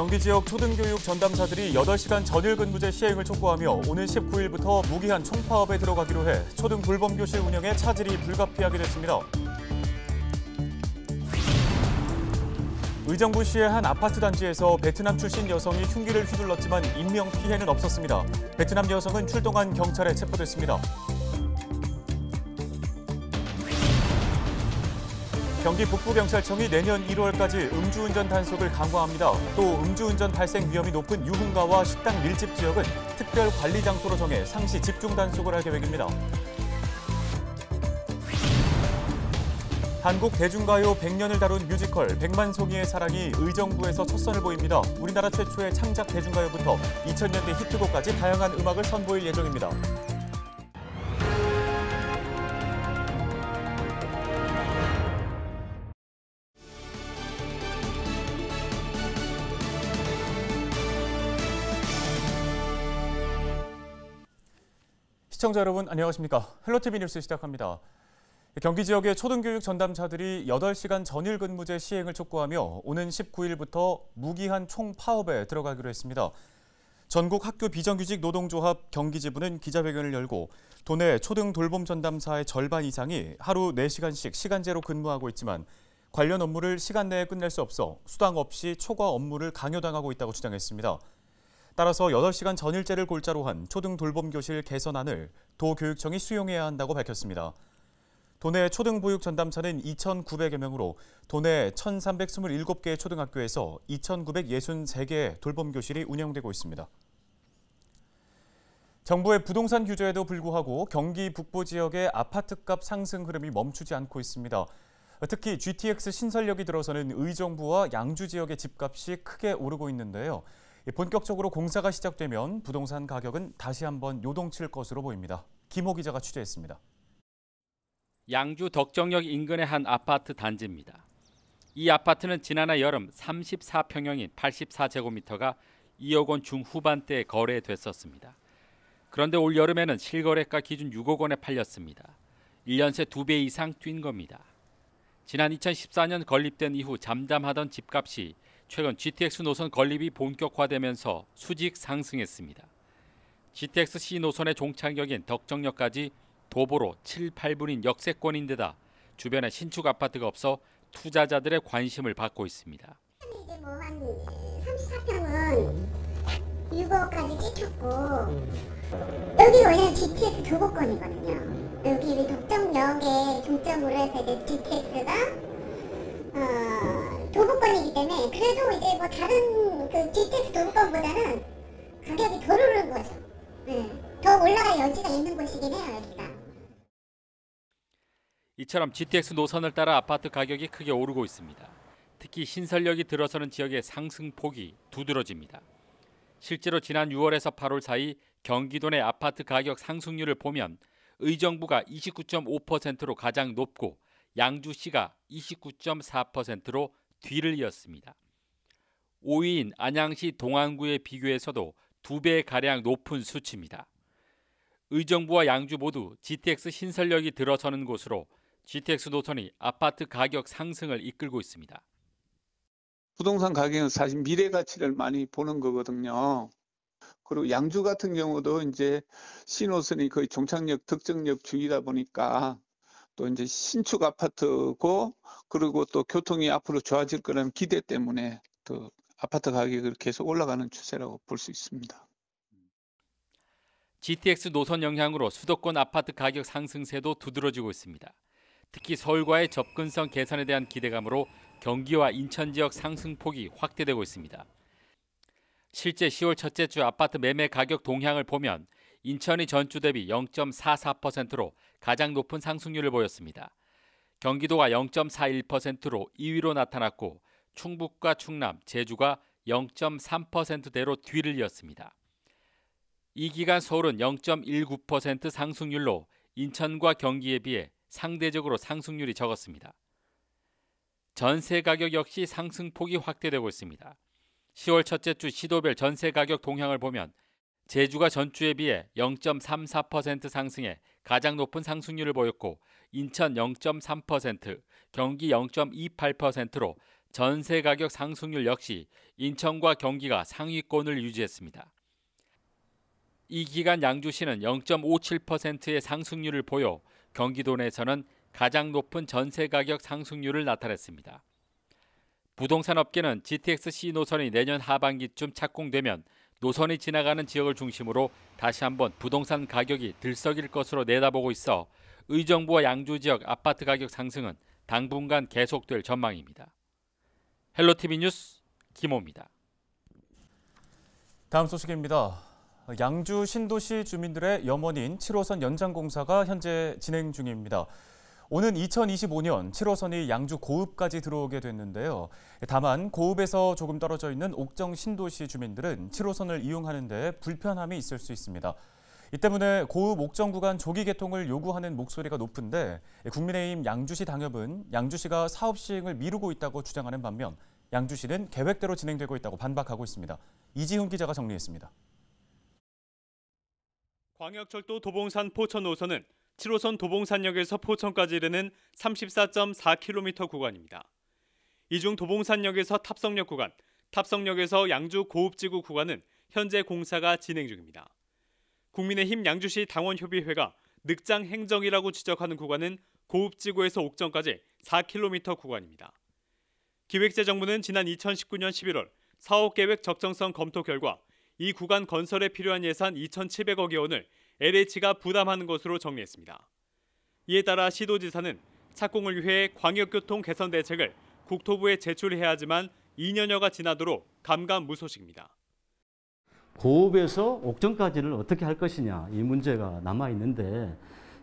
경기 지역 초등교육 전담사들이 8시간 전일 근무제 시행을 촉구하며 오는 19일부터 무기한 총파업에 들어가기로 해 초등 불법교실 운영에 차질이 불가피하게 됐습니다. 의정부시의 한 아파트 단지에서 베트남 출신 여성이 흉기를 휘둘렀지만 인명 피해는 없었습니다. 베트남 여성은 출동한 경찰에 체포됐습니다. 경기 북부경찰청이 내년 1월까지 음주운전 단속을 강화합니다. 또 음주운전 발생 위험이 높은 유흥가와 식당 밀집 지역은 특별 관리 장소로 정해 상시 집중 단속을 할 계획입니다. 한국 대중가요 100년을 다룬 뮤지컬 백만송이의 사랑이 의정부에서 첫 선을 보입니다. 우리나라 최초의 창작 대중가요부터 2000년대 히트곡까지 다양한 음악을 선보일 예정입니다. 시청자 여러분 안녕하십니까. 헬로티비 뉴스 시작합니다. 경기 지역의 초등교육 전담사들이 8시간 전일 근무제 시행을 촉구하며 오는 19일부터 무기한 총파업에 들어가기로 했습니다. 전국 학교 비정규직 노동조합 경기지부는 기자회견을 열고 도내 초등 돌봄 전담사의 절반 이상이 하루 4시간씩 시간제로 근무하고 있지만 관련 업무를 시간 내에 끝낼 수 없어 수당 없이 초과 업무를 강요당하고 있다고 주장했습니다. 따라서 8시간 전일제를 골자로 한 초등 돌봄교실 개선안을 도교육청이 수용해야 한다고 밝혔습니다. 도내 초등보육 전담사는 2,900여 명으로 도내 1,327개의 초등학교에서 2,963개의 돌봄교실이 운영되고 있습니다. 정부의 부동산 규제에도 불구하고 경기 북부 지역의 아파트값 상승 흐름이 멈추지 않고 있습니다. 특히 GTX 신설력이 들어서는 의정부와 양주 지역의 집값이 크게 오르고 있는데요. 예, 본격적으로 공사가 시작되면 부동산 가격은 다시 한번 요동칠 것으로 보입니다. 김호 기자가 취재했습니다. 양주 덕정역 인근의 한 아파트 단지입니다. 이 아파트는 지난해 여름 34평형인 84제곱미터가 2억 원 중후반대에 거래됐었습니다. 그런데 올 여름에는 실거래가 기준 6억 원에 팔렸습니다. 1년 새 2배 이상 뛴 겁니다. 지난 2014년 건립된 이후 잠잠하던 집값이 최근 GTX 노선 건립이 본격화되면서 수직 상승했습니다. GTX-C 노선의 종착역인 덕정역까지 도보로 7, 8분인 역세권인데다 주변에 신축 아파트가 없어 투자자들의 관심을 받고 있습니다. 6억까지 뭐 찍혔고 여기 원래 GTX 도보권이거든요. 여기 덕정역에 중점으로 해서 이제 GTX가 도이기 때문에 그래도 이제 뭐 다른 그 GTX 도구권보다는 가격이 덜 오른 거죠. 네. 더 올라갈 여지가 있는 곳이긴 해요 여기가. 이처럼 GTX 노선을 따라 아파트 가격이 크게 오르고 있습니다. 특히 신설역이 들어서는 지역의 상승폭이 두드러집니다. 실제로 지난 6월에서 8월 사이 경기도 내 아파트 가격 상승률을 보면 의정부가 29.5%로 가장 높고 양주시가 29.4%로 뒤를 이었습니다. 5위인 안양시 동안구에 비교해서도 2배가량 높은 수치입니다. 의정부와 양주 모두 GTX 신설력이 들어서는 곳으로 GTX 노선이 아파트 가격 상승을 이끌고 있습니다. 부동산 가격은 사실 미래 가치를 많이 보는 거거든요. 그리고 양주 같은 경우도 이제 신호선이 거의 종착역, 득정역 주이다 보니까 또 이제 신축 아파트고 그리고 또 교통이 앞으로 좋아질 거라는 기대 때문에 또 아파트 가격이 계속 올라가는 추세라고 볼 수 있습니다. GTX 노선 영향으로 수도권 아파트 가격 상승세도 두드러지고 있습니다. 특히 서울과의 접근성 개선에 대한 기대감으로 경기와 인천 지역 상승폭이 확대되고 있습니다. 실제 10월 첫째 주 아파트 매매 가격 동향을 보면 인천이 전주 대비 0.44%로 가장 높은 상승률을 보였습니다. 경기도가 0.41%로 2위로 나타났고 충북과 충남, 제주가 0.3%대로 뒤를 이었습니다. 이 기간 서울은 0.19% 상승률로 인천과 경기에 비해 상대적으로 상승률이 적었습니다. 전세 가격 역시 상승폭이 확대되고 있습니다. 10월 첫째 주 시도별 전세 가격 동향을 보면 제주가 전주에 비해 0.34% 상승해 가장 높은 상승률을 보였고 인천 0.3%, 경기 0.28%로 전세 가격 상승률 역시 인천과 경기가 상위권을 유지했습니다. 이 기간 양주시는 0.57%의 상승률을 보여 경기도 내에서는 가장 높은 전세 가격 상승률을 나타냈습니다. 부동산 업계는 GTX-C 노선이 내년 하반기쯤 착공되면 노선이 지나가는 지역을 중심으로 다시 한번 부동산 가격이 들썩일 것으로 내다보고 있어 의정부와 양주 지역 아파트 가격 상승은 당분간 계속될 전망입니다. 헬로티비 뉴스 김호입니다. 다음 소식입니다. 양주 신도시 주민들의 염원인 7호선 연장공사가 현재 진행 중입니다. 오는 2025년 7호선이 양주 고읍까지 들어오게 됐는데요. 다만 고읍에서 조금 떨어져 있는 옥정 신도시 주민들은 7호선을 이용하는 데 불편함이 있을 수 있습니다. 이 때문에 고읍 옥정 구간 조기 개통을 요구하는 목소리가 높은데 국민의힘 양주시 당협은 양주시가 사업 시행을 미루고 있다고 주장하는 반면 양주시는 계획대로 진행되고 있다고 반박하고 있습니다. 이지훈 기자가 정리했습니다. 광역철도 도봉산 포천 노선은 7호선 도봉산역에서 포천까지 이르는 34.4km 구간입니다. 이 중 도봉산역에서 탑성역 구간, 탑성역에서 양주 고읍지구 구간은 현재 공사가 진행 중입니다. 국민의힘 양주시 당원협의회가 늑장 행정이라고 지적하는 구간은 고읍지구에서 옥정까지 4km 구간입니다. 기획재정부는 지난 2019년 11월 사업계획 적정성 검토 결과 이 구간 건설에 필요한 예산 2,700억여 원을 LH가 부담하는 것으로 정리했습니다. 이에 따라 시도지사는 착공을 위해 광역교통 개선 대책을 국토부에 제출해야 하지만 2년여가 지나도록 감감무소식입니다. 고읍에서 옥정까지를 어떻게 할 것이냐 이 문제가 남아 있는데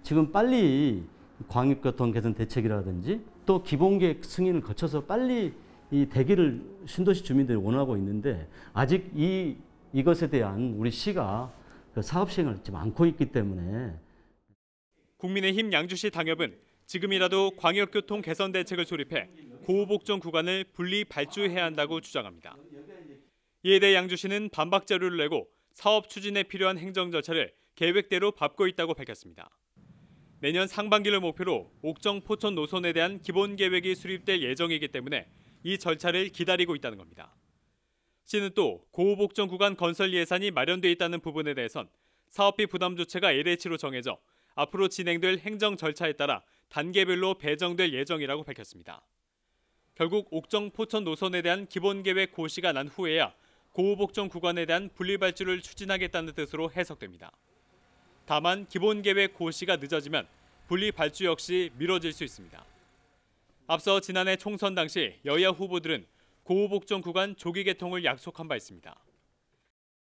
지금 빨리 광역교통 개선 대책이라든지 또 기본계획 승인을 거쳐서 빨리 이 대기를 신도시 주민들이 원하고 있는데 아직 이 이것에 대한 우리 시가 그 사업 시행을 지금 안고 있기 때문에 국민의힘 양주시 당협은 지금이라도 광역교통 개선 대책을 수립해 고우복전 구간을 분리 발주해야 한다고 주장합니다. 이에 대해 양주시는 반박 자료를 내고 사업 추진에 필요한 행정 절차를 계획대로 밟고 있다고 밝혔습니다. 내년 상반기를 목표로 옥정 포천 노선에 대한 기본 계획이 수립될 예정이기 때문에 이 절차를 기다리고 있다는 겁니다. 시는또 고우복정 구간 건설 예산이 마련돼 있다는 부분에 대해선 사업비 부담 조체가 LH로 정해져 앞으로 진행될 행정 절차에 따라 단계별로 배정될 예정이라고 밝혔습니다. 결국 옥정 포천 노선에 대한 기본 계획 고시가 난 후에야 고우복정 구간에 대한 분리 발주를 추진하겠다는 뜻으로 해석됩니다. 다만 기본 계획 고시가 늦어지면 분리 발주 역시 미뤄질 수 있습니다. 앞서 지난해 총선 당시 여야 후보들은 고호복정 구간 조기 개통을 약속한 바 있습니다.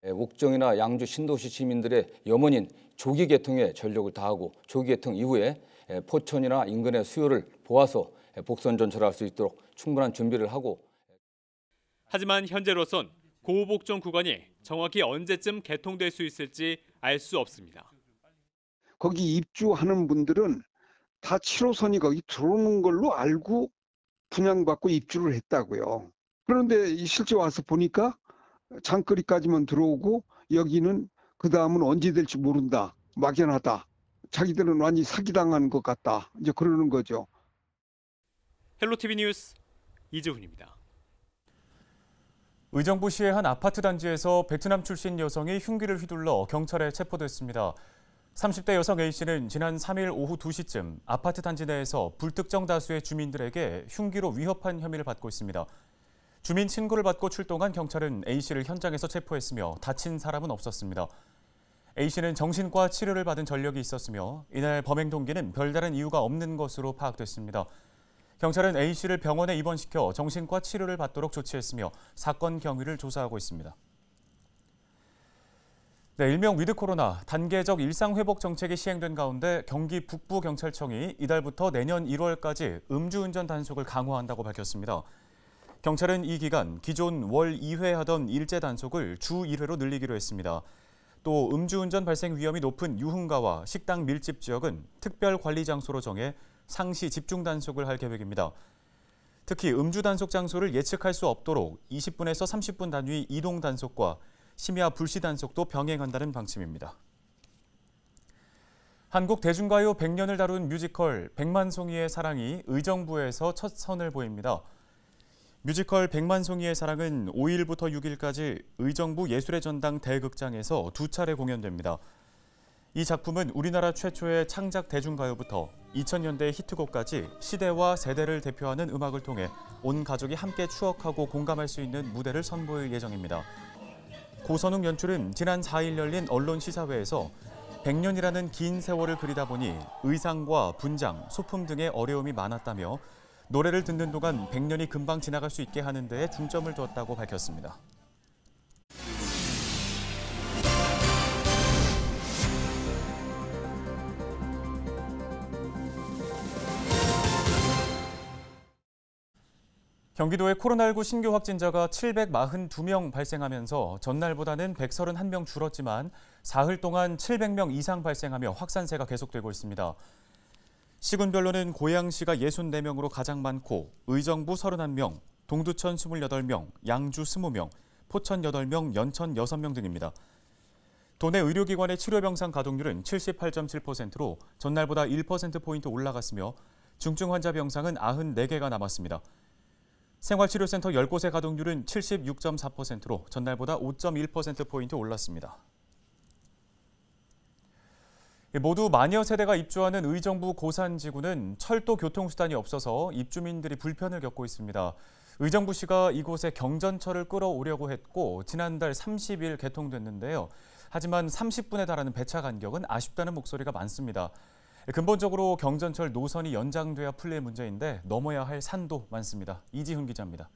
예, 옥정이나 양주 신도시 시민들의 염원인 조기 개통에 전력을 다하고 조기 개통 이후에 예, 포천이나 인근의 수요를 보아서 예, 복선 전철할 수 있도록 충분한 준비를 하고 하지만 현재로선 고호복종 구간이 정확히 언제쯤 개통될 수 있을지 알 수 없습니다. 거기 입주하는 분들은 다 7호선이 거기 들어오는 걸로 알고 분양받고 입주를 했다고요. 그런데 실제 와서 보니까 장거리까지만 들어오고 여기는 그 다음은 언제 될지 모른다. 막연하다. 자기들은 완전히 사기당한 것 같다. 이제 그러는 거죠. 헬로 TV 뉴스 이재훈입니다. 의정부시의 한 아파트 단지에서 베트남 출신 여성이 흉기를 휘둘러 경찰에 체포됐습니다. 30대 여성 A씨는 지난 3일 오후 2시쯤 아파트 단지 내에서 불특정 다수의 주민들에게 흉기로 위협한 혐의를 받고 있습니다. 주민 친구를 받고 출동한 경찰은 A씨를 현장에서 체포했으며 다친 사람은 없었습니다. A씨는 정신과 치료를 받은 전력이 있었으며 이날 범행 동기는 별다른 이유가 없는 것으로 파악됐습니다. 경찰은 A씨를 병원에 입원시켜 정신과 치료를 받도록 조치했으며 사건 경위를 조사하고 있습니다. 네, 일명 위드 코로나 단계적 일상 회복 정책이 시행된 가운데 경기 북부 경찰청이 이달부터 내년 1월까지 음주운전 단속을 강화한다고 밝혔습니다. 경찰은 이 기간 기존 월 2회 하던 일제 단속을 주 1회로 늘리기로 했습니다. 또 음주운전 발생 위험이 높은 유흥가와 식당 밀집 지역은 특별 관리 장소로 정해 상시 집중 단속을 할 계획입니다. 특히 음주 단속 장소를 예측할 수 없도록 20분에서 30분 단위 이동 단속과 심야 불시 단속도 병행한다는 방침입니다. 한국 대중가요 100년을 다룬 뮤지컬 백만송이의 사랑이 의정부에서 첫 선을 보입니다. 뮤지컬 백만송이의 사랑은 5일부터 6일까지 의정부 예술의 전당 대극장에서 두 차례 공연됩니다. 이 작품은 우리나라 최초의 창작 대중가요부터 2000년대 히트곡까지 시대와 세대를 대표하는 음악을 통해 온 가족이 함께 추억하고 공감할 수 있는 무대를 선보일 예정입니다. 고선웅 연출은 지난 4일 열린 언론 시사회에서 100년이라는 긴 세월을 그리다 보니 의상과 분장, 소품 등의 어려움이 많았다며 노래를 듣는 동안 100년이 금방 지나갈 수 있게 하는 데에 중점을 두었다고 밝혔습니다. 경기도의 코로나19 신규 확진자가 742명 발생하면서 전날보다는 131명 줄었지만 사흘 동안 700명 이상 발생하며 확산세가 계속되고 있습니다. 시군별로는 고양시가 64명으로 가장 많고 의정부 31명, 동두천 28명, 양주 20명, 포천 8명, 연천 6명 등입니다. 도내 의료기관의 치료병상 가동률은 78.7%로 전날보다 1%포인트 올라갔으며 중증 환자 병상은 94개가 남았습니다. 생활치료센터 10곳의 가동률은 76.4%로 전날보다 5.1%포인트 올랐습니다. 모두 마녀 세대가 입주하는 의정부 고산지구는 철도 교통수단이 없어서 입주민들이 불편을 겪고 있습니다. 의정부시가 이곳에 경전철을 끌어오려고 했고 지난달 30일 개통됐는데요. 하지만 30분에 달하는 배차 간격은 아쉽다는 목소리가 많습니다. 근본적으로 경전철 노선이 연장돼야 풀릴 문제인데 넘어야 할 산도 많습니다. 이지훈 기자입니다.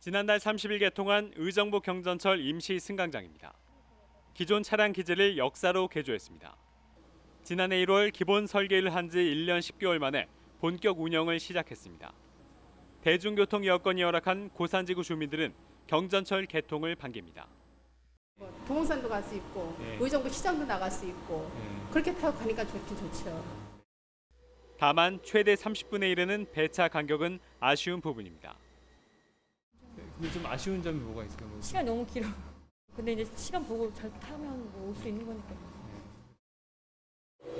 지난달 30일 개통한 의정부 경전철 임시 승강장입니다. 기존 차량 기재를 역사로 개조했습니다. 지난해 1월 기본 설계를 한 지 1년 10개월 만에 본격 운영을 시작했습니다. 대중교통 여건이 열악한 고산지구 주민들은 경전철 개통을 반깁니다. 동산도 갈 수 있고 네. 의정부 시장도 나갈 수 있고 네. 그렇게 타고 가니까 좋긴 좋죠. 다만 최대 30분에 이르는 배차 간격은 아쉬운 부분입니다. 네, 근데 좀 아쉬운 점이 뭐가 있을까요? 시간 너무 길어. 근데 이제 시간 보고 잘 타면 뭐올수 있는 거니까.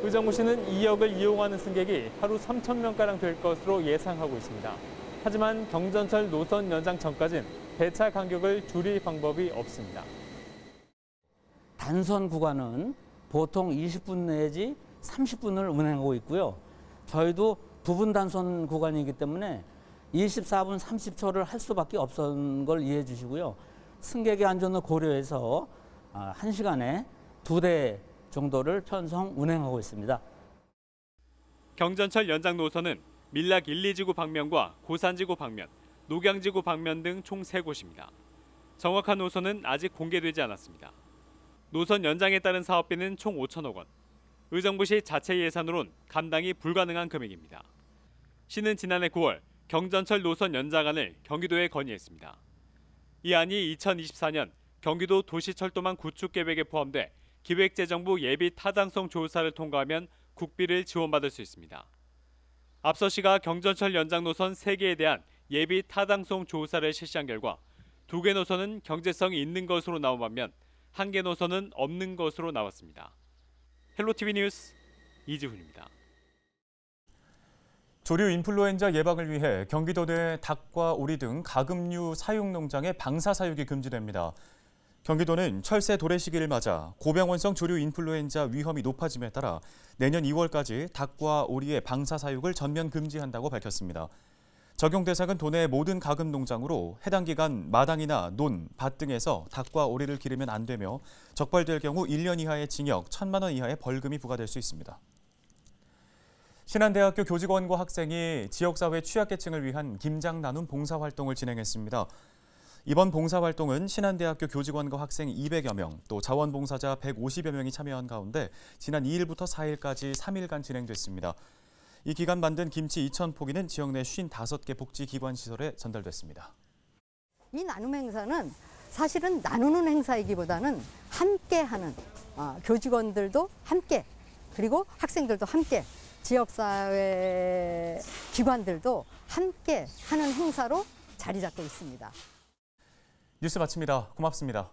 의정부시는 이 역을 이용하는 승객이 하루 3천 명가량 될 것으로 예상하고 있습니다. 하지만 경전철 노선 연장 전까진 배차 간격을 줄일 방법이 없습니다. 단선 구간은 보통 20분 내지 30분을 운행하고 있고요. 저희도 부분 단선 구간이기 때문에 24분 30초를 할 수밖에 없었던 걸 이해해 주시고요. 승객의 안전을 고려해서 1시간에2대 아, 정도를 편성 운행하고 있습니다. 경전철 연장 노선은 밀락 1, 2지구 방면과 고산지구 방면, 녹양지구 방면 등 총 3곳입니다. 정확한 노선은 아직 공개되지 않았습니다. 노선 연장에 따른 사업비는 총 5천억 원. 의정부시 자체 예산으론 감당이 불가능한 금액입니다. 시는 지난해 9월 경전철 노선 연장안을 경기도에 건의했습니다. 이 안이 2024년 경기도 도시철도망 구축 계획에 포함돼 기획재정부 예비 타당성 조사를 통과하면 국비를 지원받을 수 있습니다. 앞서 시가 경전철 연장 노선 3개에 대한 예비 타당성 조사를 실시한 결과 두 개 노선은 경제성이 있는 것으로 나온 반면 한개 노선은 없는 것으로 나왔습니다. 헬로TV 뉴스 이지훈입니다. 조류 인플루엔자 예방을 위해 경기도 내 닭과 오리 등 가금류 사육 농장의 방사 사육이 금지됩니다. 경기도는 철새 도래 시기를 맞아 고병원성 조류 인플루엔자 위험이 높아짐에 따라 내년 2월까지 닭과 오리의 방사 사육을 전면 금지한다고 밝혔습니다. 적용 대상은 도내 모든 가금 농장으로 해당 기간 마당이나 논, 밭 등에서 닭과 오리를 기르면 안 되며 적발될 경우 1년 이하의 징역 1천만 원 이하의 벌금이 부과될 수 있습니다. 신한대학교 교직원과 학생이 지역사회 취약계층을 위한 김장 나눔 봉사활동을 진행했습니다. 이번 봉사활동은 신한대학교 교직원과 학생 200여 명, 또 자원봉사자 150여 명이 참여한 가운데 지난 2일부터 4일까지 3일간 진행됐습니다. 이 기간 만든 김치 2,000포기는 지역 내 55개 복지기관 시설에 전달됐습니다. 이 나눔 행사는 사실은 나누는 행사이기보다는 함께하는 어, 교직원들도 함께 그리고 학생들도 함께 지역사회 기관들도 함께 하는 행사로 자리 잡고 있습니다. 뉴스 마칩니다. 고맙습니다.